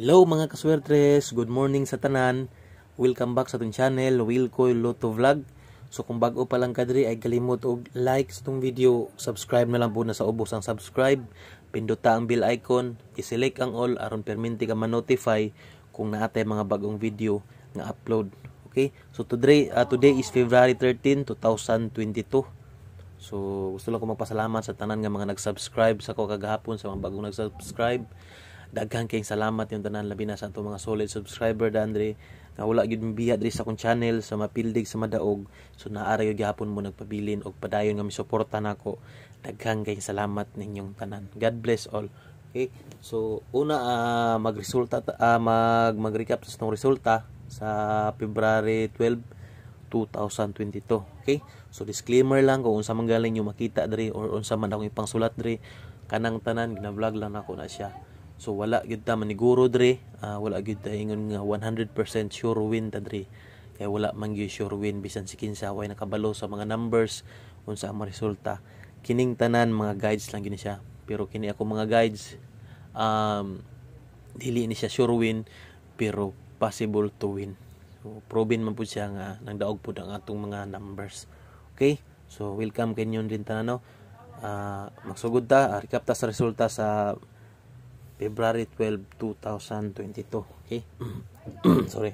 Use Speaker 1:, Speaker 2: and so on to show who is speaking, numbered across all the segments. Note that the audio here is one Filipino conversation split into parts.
Speaker 1: Hello mga kaswertres, good morning sa tanan. Welcome back sa itong channel, Wilcoy Lotto Vlog. So kung bago pa lang kadri ay kalimot og like sa itong video, subscribe na lang po na sa ubos ang subscribe, pindota ang bell icon, iselect ang all aron perminti ka ma-notify kung naatay mga bagong video nga upload. Okay? So today uh, today is February 13, 2022. So gusto lang ko magpasalamat sa tanan nga mga nag-subscribe sa ko kagahapon sa mga bagong nag-subscribe daghang kayong salamat yung tanan labi na sa ato mga solid subscriber dandre nga wala gyud mabiya diri sa akong channel sa mapildig sa madaog so naara gyud gihapon mo nagpabilin og padayon nga mi suporta nako daghang kayong salamat ninyong tanan god bless all okay so una uh, magresulta uh, mag magrecap sa ng resulta sa February 12 2022. Okay? So disclaimer lang kung unsa man galing yung makita dre or unsa man akong ipangsulat dre kanang tanan ginavlog lang ako na siya. So wala gyud ta maniguro dre, uh, wala gyud ta ingon nga 100% sure win ta dre. Kay wala man gyud sure win bisan si kinsa way nakabalo sa mga numbers unsa ang resulta. Kining tanan mga guides lang gyud siya. Pero kini ako mga guides um dili ni siya sure win pero possible to win. So probin man pud siya nga nangdaog pud ang atong mga numbers. Okay? So welcome kanyon din tanan no. Uh, magsugod ta, recap ta sa resulta sa February 12, 2022. Okay? Sorry.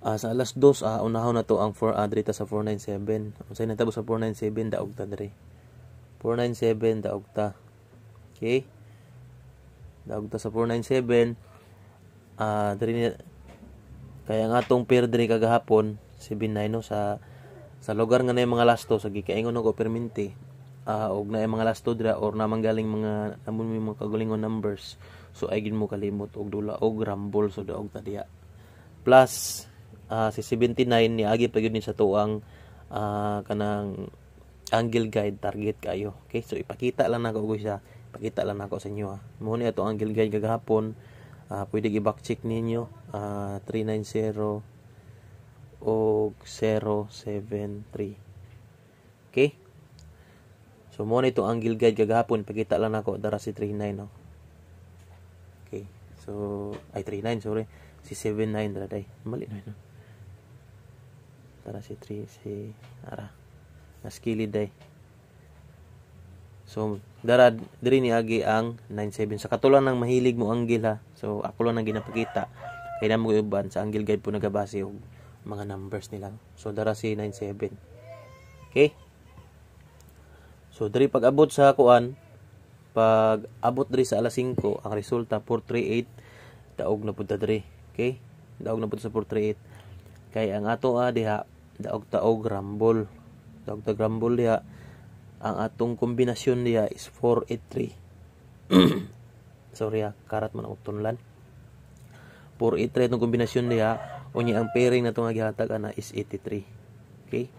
Speaker 1: Uh, sa alas 2, uh, ah, unahon na to ang 4 uh, dito sa 497. Unsay natabo sa 497 daog ta dre. 497 daog ta. Okay? Daog ta sa 497 uh, dre kaya nga tong pair dre kagahapon 79 no sa sa lugar nga na yung mga lasto sa gikaingon ng perminti uh, og na mga last two dira or namang galing mga amon may mga kagalingon numbers so ay gid mo kalimot og dula og rambol so daog ta diha plus uh, si 79 ni agi pa gyud ni sa tuang uh, kanang angle guide target kayo okay so ipakita lang nako og siya ipakita lang nako sa inyo ha mo ni ato angle guide gagahapon uh, pwede gi back check ninyo uh, 390 og 073 okay So, mo na itong angle guide kagahapon. Pakita lang ako. Dara si 39, no? Okay. So, ay 39, sorry. Si 79, dara dai. Mali na, no? Oh. Dara si 3, si... Ara. Naskilid day. So, dara, diri ni Agi ang 97. Sa katulang ng mahilig mo angle, ha? So, ako lang ang ginapakita. Kaya mo uban sa angle guide po nagabase yung mga numbers nila. So, dara si 97. Okay? So diri pag abot sa kuan pag abot diri sa alas 5 ang resulta 438 daog na pud ta diri. Okay? Daog na pud sa 438. Kay ang ato ah, diha daog taog rambol. Daog ta rambol diha ang atong kombinasyon diha is 483. Sorry ah, karat man og tunlan. 483 itong kombinasyon diha unya ang pairing na nga gihatag ana is 83. Okay?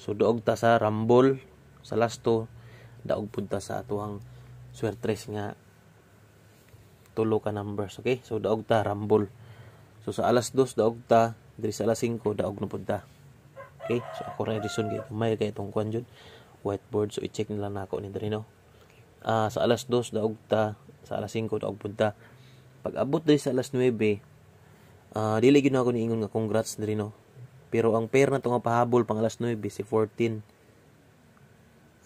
Speaker 1: So daog ta sa rambol sa last two daog punta sa atuhang swertres nga tulo ka numbers okay so daog ta rambol so sa alas 2 daog ta diri sa alas 5 daog na punta okay so ako ra reason kay may kay tong kwan jud whiteboard so i-check nila nako na ni diri no ah uh, sa alas 2 daog ta sa alas 5 daog punta pag abot diri sa alas 9 ah uh, dili gyud ako niingon nga congrats diri no pero ang pair na to nga pahabol pang alas 9 si 14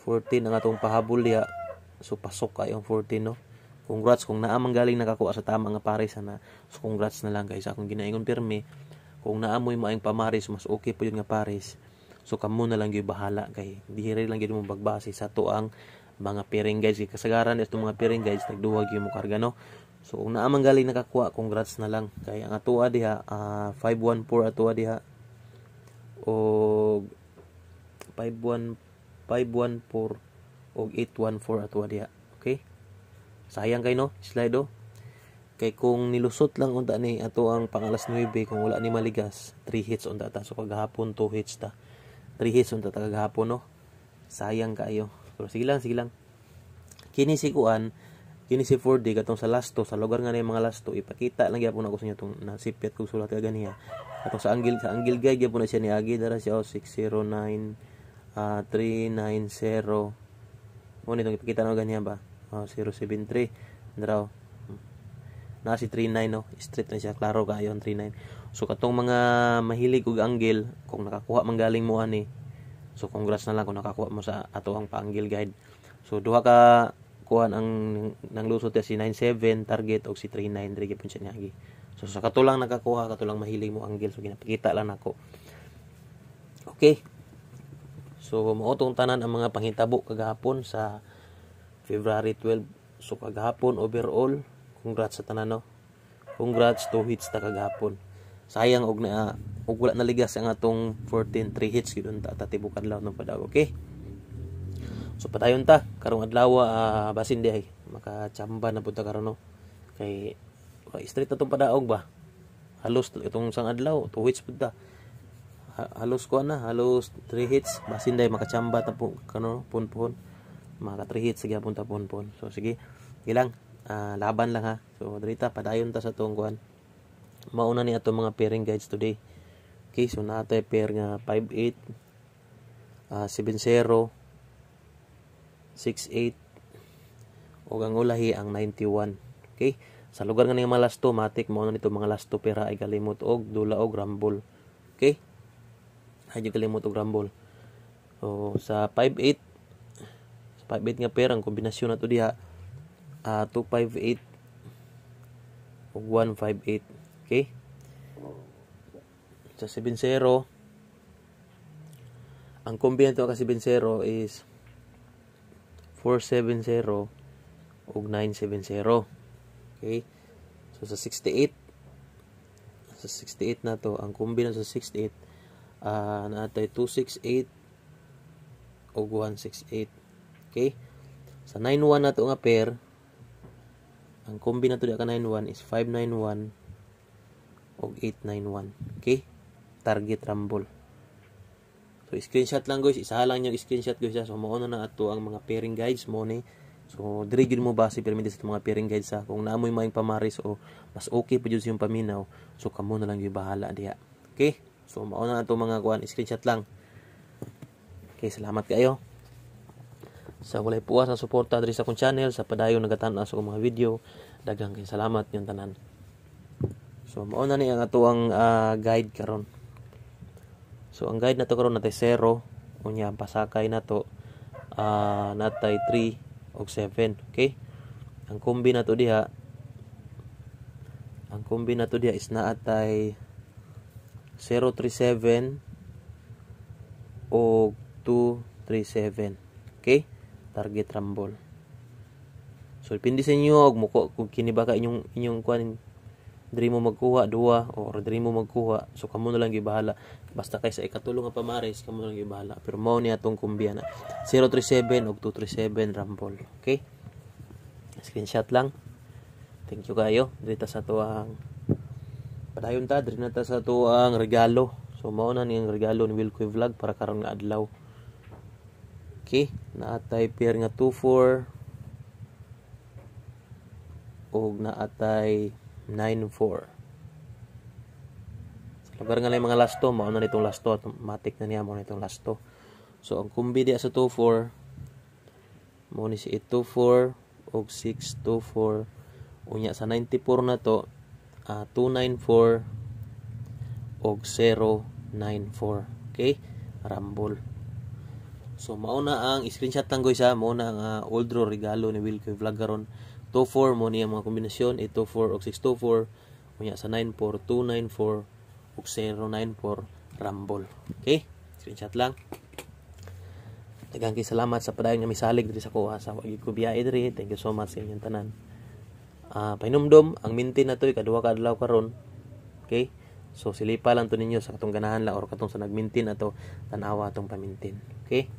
Speaker 1: 14 ang atong pahabol diha. So pasok kay ang 14 no. Congrats kung naa galing nakakuha sa tama nga pares sana. So congrats na lang guys akong ginaingon pirmi. Kung naa naamoy maayong pamaris mas okay po yun nga pares. So kamo na lang gyud bahala kay dire lang gyud mo bagbase sa tuang mga piring guys kay kasagaran itong mga piring guys nagduwa gyud mo karga no. So kung naa galing nakakuha congrats na lang kay ang atoa diha uh, 514 atoa diha o 514 514 og 814 ato diha. Okay? Sayang kay no, slide oh. Kay kung nilusot lang unta ni ato ang pangalas 9 kung wala ni maligas, 3 hits unta ta so kagahapon 2 hits ta. 3 hits unta ta kagahapon no. Sayang kayo. Pero sige lang, sige lang. Kini si kuan, kini si 4D katong sa lasto sa lugar nga ni yung mga lasto ipakita lang gyapon ako sa inyo tong nasipyat kog sulat ka ganiha. Atong sa angle sa angle guide gyapon na siya ni Agi dara siya 609 uh, 390 ngunit oh, ipakita na ganyan ba oh, 073 draw na si 39 no straight na siya klaro kayon 39 so katong mga mahilig og angle kung nakakuha man galing mo ani so congrats na lang kung nakakuha mo sa ato ang guide so duha ka kuhan ang nang lusot si 97 target og si 39 diri gyapon niya niagi so sa katulang nakakuha katulang mahilig mo angle so ginapakita lang nako okay So maotong tanan ang mga panghitabo kagahapon sa February 12. So kagahapon overall, congrats sa tanan no. Congrats to hits ta kagahapon. Sayang og na og wala naligas ang atong 14 3 hits gidun ta tatibukan law ng padaw, okay? So padayon ta karong adlaw uh, basin diay makachamba na pud ta karon no. Kay straight na tong padaog ba? Halos itong sang adlaw, two hits pud ta halos ko na halos 3 hits basin day makachamba tapon kano pon pon maka 3 hits sige punta pon pon so sige ilang uh, ah, laban lang ha so drita padayon ta sa tong kuan mauna ni ato mga pairing guides today okay so na nato pair nga 58 uh, 70 68 ug ang ulahi ang 91 okay sa lugar nga ning mga last two matik mo na nito mga last two pera ay galimot og dula og rambol okay Hadyo kalimot og rumble. So sa 58 sa 58 nga pair ang kombinasyon nato diha uh, 258 ug 158. Okay? Sa 70 ang kombi nito ka 70 is 470 ug 970. Okay? So sa 68 sa 68 na to, ang kombi na sa 68 na atay 268 o 168 okay sa 91 na to nga pair ang kombi na to ka 91 is 591 o 891 okay target rumble so screenshot lang guys isa lang yung screenshot guys so mauno na ato ang mga pairing guides mo ni So, diri gyud mo base pirmide sa mga pairing guides sa kung naamoy maing pamaris o mas okay pa jud yung paminaw. So, kamo na lang gyud bahala diha. Okay? So mauna na ato mga kuan screenshot lang. Okay, salamat kayo. Sa walay puwas na suporta diri sa akong channel sa padayong nagatan-aw sa akong mga video, daghang kay salamat yung tanan. So mauna na ni ang ato ang uh, guide karon. So ang guide nato karon natay 0 unya ang pasakay nato uh, natay 3 og 7, okay? Ang kombi nato diha ang kombi nato diha is naatay 037 o 237 okay target rumble so pindi sa inyo og mo kung kini baka inyong inyong kuan diri mo magkuha duwa or diri mo magkuha so kamo na lang gibahala basta kay sa ikatulo nga pamares kamo na lang gibahala pero mao ni atong kumbiana 037 og 237 rampol okay screenshot lang thank you kayo dito sa tuang Padayon ta, diri na ta sa to ang regalo. So mao na niyang regalo ni Wilco Vlog para karon nga adlaw. Okay, naatay pair nga 24 og naatay 94. Sa lugar nga lang mga lasto, mao na nitong lasto, automatic na niya mao nitong lasto. So ang kumbi diya sa 24 mao ni si 824 og 624 unya sa 94 na to uh, ah, 294 og 094 okay rumble so mao na ang screenshot lang sa ha mauna ang uh, ah, old draw regalo ni Wilkie Vlog karon 24 mo niya mga kombinasyon 824 eh, og 624 unya sa 94 294 og 094 rumble okay screenshot lang Daghang salamat sa padayon nga misalig diri sa kuha sa wagi ko biya diri. Thank you so much sa inyong tanan uh, ah, pahinumdom ang minti na to'y kaduwa ka adlaw karon okay so silipa lang to ninyo sa katong ganahan la or katong sa nagmintin ato tanawa atong pamintin okay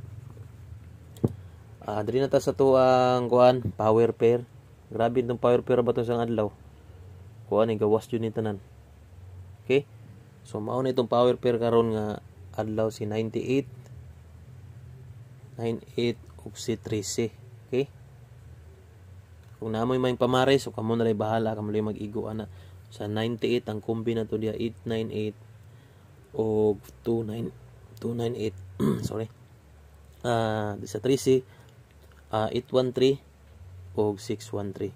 Speaker 1: uh, diri na ta sa tuang ang kuan power pair grabe itong power pair ba to sa adlaw kuan ang gawas yun ni tanan okay so mao na itong power pair karon nga adlaw si 98 98 ug si 13 okay kung na may pamares, o kamo na bahala, kamo lay mag-igo, ana. Sa 98, ang kumbi na to dia, 898 o 29, 298, sorry. Uh, sa 3C, uh, 813 o 613.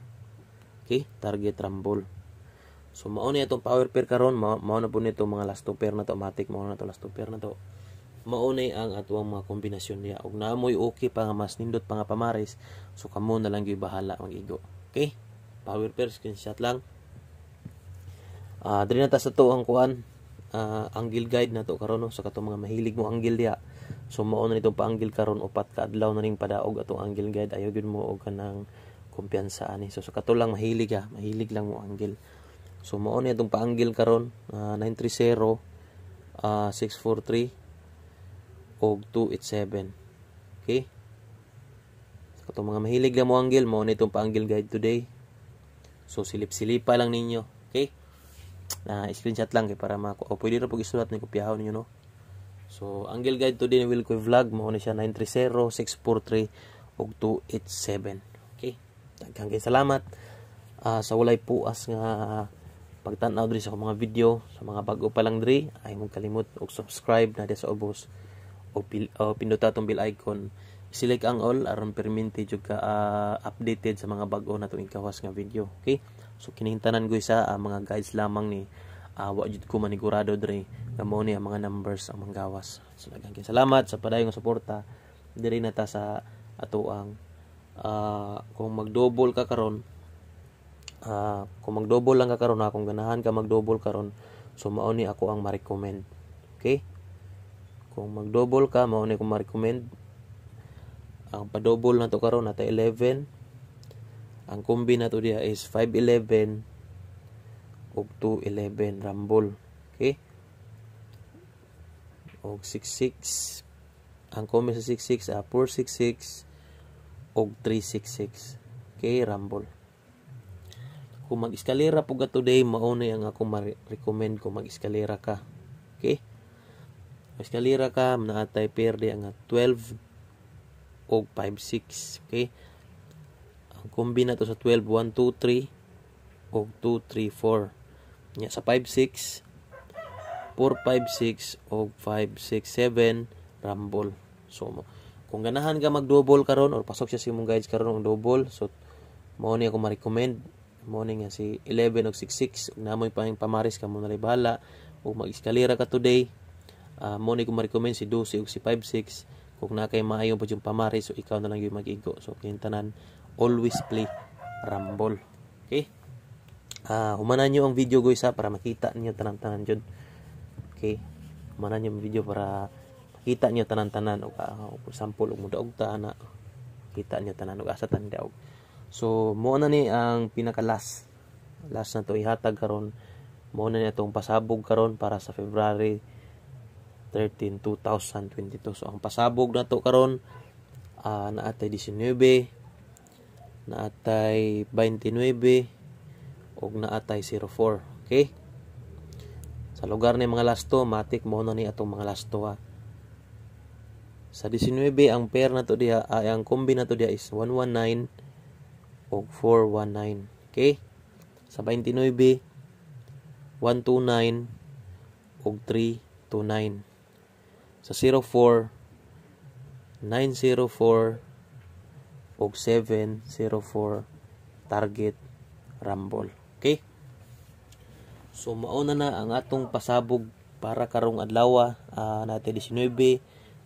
Speaker 1: Okay, target rumble. So mao ni itong power pair karon, mao, mao na po nito mga last two pair na to, matic mao na to last two pair na to maunay ang atuang mga kombinasyon niya og naamoy okay pa nga mas nindot pa nga pamaris so kamo na lang gyud bahala magigo okay power pair shot lang uh, diri na ta sa to ang kuan uh, angle guide na to karon sa so, katong mga mahilig mo angle diha so mao na nitong paangle karon upat ka adlaw na ning padaog atong angle guide ayo gyud mo og kanang kumpiyansa ani so sa so, kato lang mahilig ha mahilig lang mo angle so mao na itong paangle karon uh, 930 uh, 643 og 287. Okay? So, katong mga mahilig lang mo angle mo na itong pa-angle guide today. So, silip-silipa lang ninyo. Okay? Na uh, screenshot lang kay para mako. O, oh, pwede na pag isulat ni kopyahaw ninyo, no? So, angle guide today ni will ko vlog mo na siya 930, 643, og 287. Okay? Daghang kay salamat uh, sa walay puas nga uh, pagtanaw diri sa mga video sa mga bago pa lang diri ay mong kalimot og subscribe na sa obos o, pil, o pinduta tong bell icon select ang all aron permanente jud ka uh, updated sa mga bag-o na tuig kawas nga video okay so kinahingtanan ko sa uh, ah, mga guides lamang ni uh, wa jud ko manigurado dre nga mao ni ang mga numbers ang manggawas so daghang salamat sa padayong suporta dire na ta sa ato ang uh, kung magdouble ka karon uh, kung magdouble lang ka karon akong ganahan ka magdouble karon so mao ni ako ang ma-recommend okay kung mag double ka mao ni ko ma-recommend ang pa double na to karon nata 11 ang kombi na to diha is 511 ug 211 rumble okay og 66 ang kombi sa 66 ah, 466 og 366 okay rumble kung mag-eskalera po ka today, maunay ang ako ma-recommend kung mag-eskalera ka. Okay? Paskalira ka, na atay perde ang 12 o 5-6. Okay? Ang kombi na to sa 12, 1, 2, 3 2, 3, 4. Nya, sa 5-6, 4, 5, 6 5, 6, 7 rumble. So, kung ganahan ka mag-double karon or pasok siya si imong guides karon og double, so mao ni ako ma-recommend mao ni nga si 11 og 66 na mo pa yung pamaris ka mo na bala ug mag-eskalera ka today uh, mo ni ko ma-recommend si 12 o si 56 kung na kay maayo pa yung pamari so ikaw na lang yung magigo so kintanan always play rumble okay uh, ah, humanan nyo ang video guys ha para makita niyo tanan-tanan jud okay humanan nyo ang video para makita niyo tanan-tanan og uh, ah, for example og mudaog ta na kita niyo tanan og asa tan daog so mo na ni ang pinaka last last na to ihatag karon mo na ni atong pasabog karon para sa February 13, 2022. So ang pasabog nato karon uh, na atay 19, na atay 29 ug na atay 04. Okay? Sa lugar ni mga lasto, matik mo na ni atong mga lasto ha. Sa 19 ang pair nato to diha, ay ang kombi nato to diha is 119 ug 419. Okay? Sa 29 129 ug 329 sa 04 904 og 704 target rumble Okay? So mauna na ang atong pasabog para karong adlaw uh, natin 19,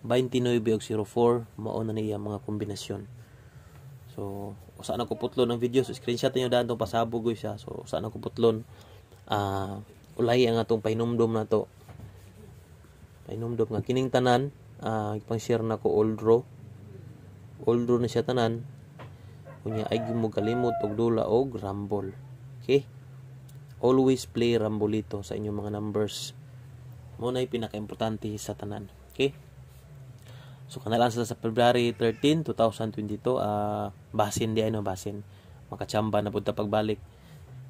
Speaker 1: 29 og 04 mauna ni ang mga kombinasyon. So usa na ko putlon ang video so screenshot niyo daan tong pasabog siya. So usa na ko putlon uh, ah, ulay ang atong painomdom to Painumdop nga kining tanan, uh, ah, ipang share na ko old row. Old row na siya tanan. Kunya ay gimogalimot og dula og rumble. Okay? Always play rambolito sa inyong mga numbers. Mo na pinakaimportante sa tanan. Okay? So kanalan sa sa February 13, 2022, uh, basin di ano basin. Makachamba na pud pagbalik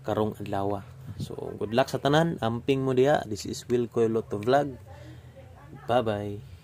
Speaker 1: karong adlaw. So good luck sa tanan, amping mo dia This is Will Coyloto Vlog. Bye bye.